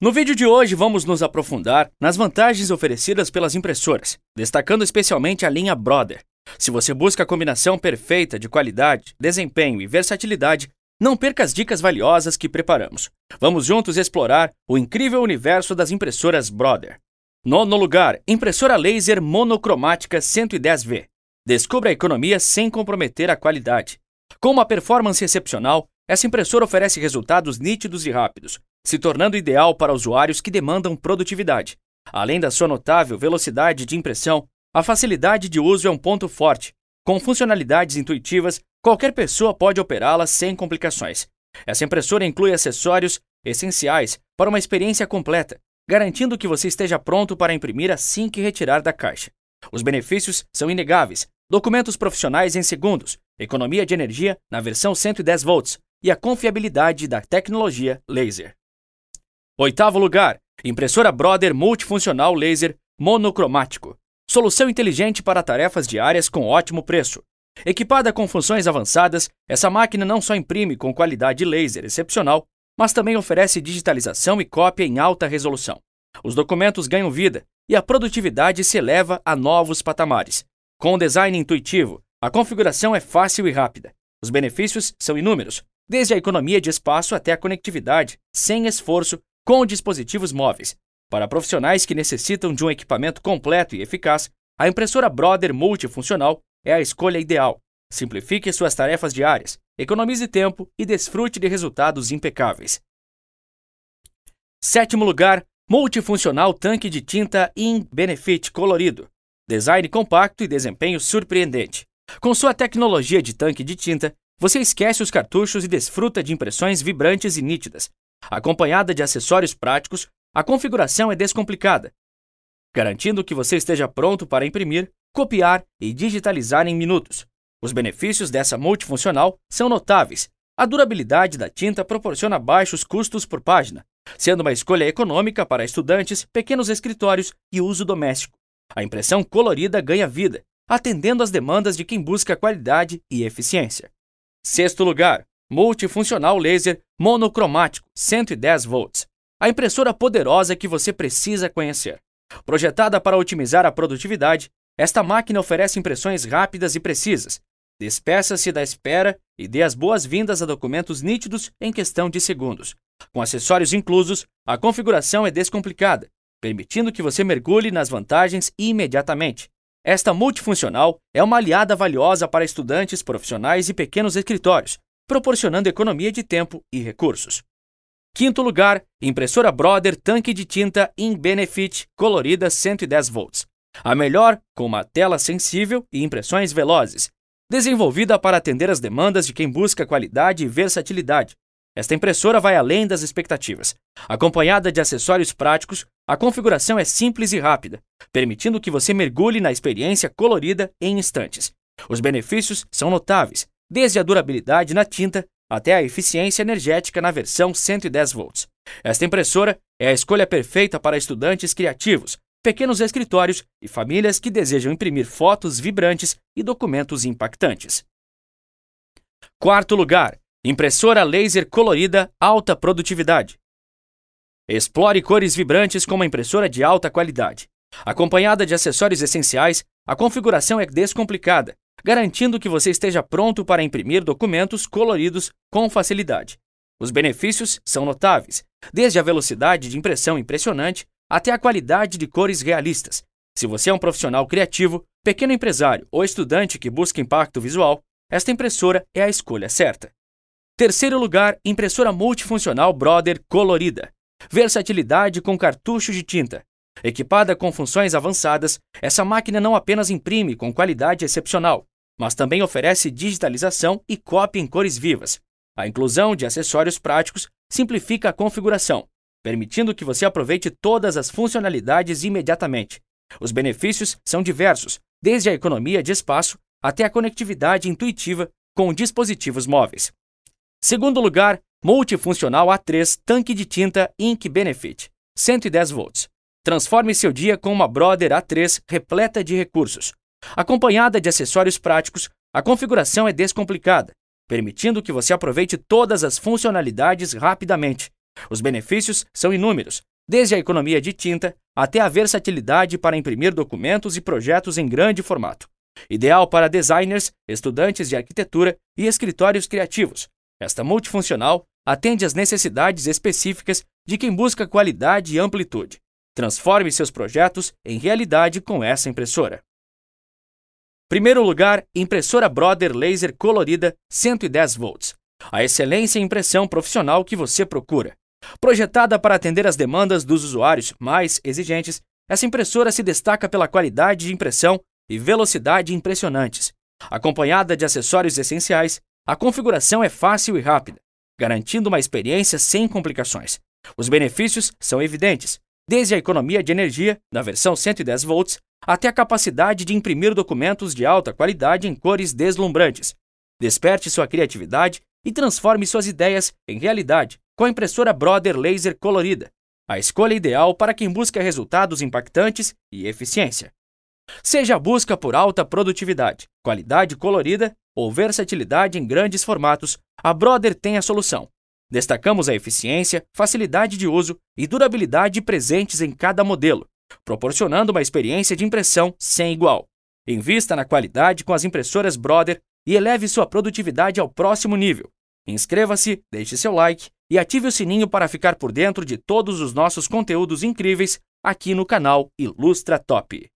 No vídeo de hoje, vamos nos aprofundar nas vantagens oferecidas pelas impressoras, destacando especialmente a linha Brother. Se você busca a combinação perfeita de qualidade, desempenho e versatilidade, não perca as dicas valiosas que preparamos. Vamos juntos explorar o incrível universo das impressoras Brother. Nono lugar, impressora laser monocromática 110V. Descubra a economia sem comprometer a qualidade. Com uma performance excepcional, essa impressora oferece resultados nítidos e rápidos, se tornando ideal para usuários que demandam produtividade. Além da sua notável velocidade de impressão, a facilidade de uso é um ponto forte. Com funcionalidades intuitivas, qualquer pessoa pode operá-la sem complicações. Essa impressora inclui acessórios essenciais para uma experiência completa, garantindo que você esteja pronto para imprimir assim que retirar da caixa. Os benefícios são inegáveis: documentos profissionais em segundos, economia de energia na versão 110 volts, e a confiabilidade da tecnologia laser. Oitavo lugar, impressora Brother multifuncional laser monocromático. Solução inteligente para tarefas diárias com ótimo preço. Equipada com funções avançadas, essa máquina não só imprime com qualidade laser excepcional, mas também oferece digitalização e cópia em alta resolução. Os documentos ganham vida e a produtividade se eleva a novos patamares. Com um design intuitivo, a configuração é fácil e rápida. Os benefícios são inúmeros, desde a economia de espaço até a conectividade, sem esforço, com dispositivos móveis. Para profissionais que necessitam de um equipamento completo e eficaz, a impressora Brother multifuncional é a escolha ideal. Simplifique suas tarefas diárias, economize tempo e desfrute de resultados impecáveis. Sétimo lugar, multifuncional tanque de tinta In Benefit colorido. Design compacto e desempenho surpreendente. Com sua tecnologia de tanque de tinta, você esquece os cartuchos e desfruta de impressões vibrantes e nítidas. Acompanhada de acessórios práticos, a configuração é descomplicada, garantindo que você esteja pronto para imprimir, copiar e digitalizar em minutos. Os benefícios dessa multifuncional são notáveis. A durabilidade da tinta proporciona baixos custos por página, sendo uma escolha econômica para estudantes, pequenos escritórios e uso doméstico. A impressão colorida ganha vida, atendendo às demandas de quem busca qualidade e eficiência. Sexto lugar, multifuncional laser monocromático, 110 volts. A impressora poderosa que você precisa conhecer. Projetada para otimizar a produtividade, esta máquina oferece impressões rápidas e precisas. Despeça-se da espera e dê as boas-vindas a documentos nítidos em questão de segundos. Com acessórios inclusos, a configuração é descomplicada, permitindo que você mergulhe nas vantagens imediatamente. Esta multifuncional é uma aliada valiosa para estudantes, profissionais e pequenos escritórios, proporcionando economia de tempo e recursos. Quinto lugar, impressora Brother tanque de tinta in benefit colorida 110 volts. A melhor, com uma tela sensível e impressões velozes. Desenvolvida para atender as demandas de quem busca qualidade e versatilidade, esta impressora vai além das expectativas. Acompanhada de acessórios práticos, a configuração é simples e rápida, permitindo que você mergulhe na experiência colorida em instantes. Os benefícios são notáveis, desde a durabilidade na tinta até a eficiência energética na versão 110 volts. Esta impressora é a escolha perfeita para estudantes criativos, pequenos escritórios e famílias que desejam imprimir fotos vibrantes e documentos impactantes. Quarto lugar, Impressora laser colorida alta produtividade. Explore cores vibrantes com uma impressora de alta qualidade. Acompanhada de acessórios essenciais, a configuração é descomplicada, garantindo que você esteja pronto para imprimir documentos coloridos com facilidade. Os benefícios são notáveis, desde a velocidade de impressão impressionante até a qualidade de cores realistas. Se você é um profissional criativo, pequeno empresário ou estudante que busca impacto visual, esta impressora é a escolha certa. Terceiro lugar, impressora multifuncional Brother colorida. Versatilidade com cartuchos de tinta. Equipada com funções avançadas, essa máquina não apenas imprime com qualidade excepcional, mas também oferece digitalização e cópia em cores vivas. A inclusão de acessórios práticos simplifica a configuração, permitindo que você aproveite todas as funcionalidades imediatamente. Os benefícios são diversos, desde a economia de espaço até a conectividade intuitiva com dispositivos móveis. Segundo lugar, multifuncional A3 tanque de tinta Ink Benefit, 110 volts. Transforme seu dia com uma Brother A3 repleta de recursos. Acompanhada de acessórios práticos, a configuração é descomplicada, permitindo que você aproveite todas as funcionalidades rapidamente. Os benefícios são inúmeros, desde a economia de tinta até a versatilidade para imprimir documentos e projetos em grande formato. Ideal para designers, estudantes de arquitetura e escritórios criativos, esta multifuncional atende às necessidades específicas de quem busca qualidade e amplitude. Transforme seus projetos em realidade com essa impressora. Primeiro lugar, impressora Brother Laser colorida 110 volts. A excelência em impressão profissional que você procura. Projetada para atender às demandas dos usuários mais exigentes, essa impressora se destaca pela qualidade de impressão e velocidade impressionantes. Acompanhada de acessórios essenciais, a configuração é fácil e rápida, garantindo uma experiência sem complicações. Os benefícios são evidentes, desde a economia de energia, na versão 110 volts, até a capacidade de imprimir documentos de alta qualidade em cores deslumbrantes. Desperte sua criatividade e transforme suas ideias em realidade com a impressora Brother Laser colorida, a escolha ideal para quem busca resultados impactantes e eficiência. Seja a busca por alta produtividade, qualidade colorida ou versatilidade em grandes formatos, a Brother tem a solução. Destacamos a eficiência, facilidade de uso e durabilidade presentes em cada modelo, proporcionando uma experiência de impressão sem igual. Invista na qualidade com as impressoras Brother e eleve sua produtividade ao próximo nível. Inscreva-se, deixe seu like e ative o sininho para ficar por dentro de todos os nossos conteúdos incríveis aqui no canal Ilustra Top.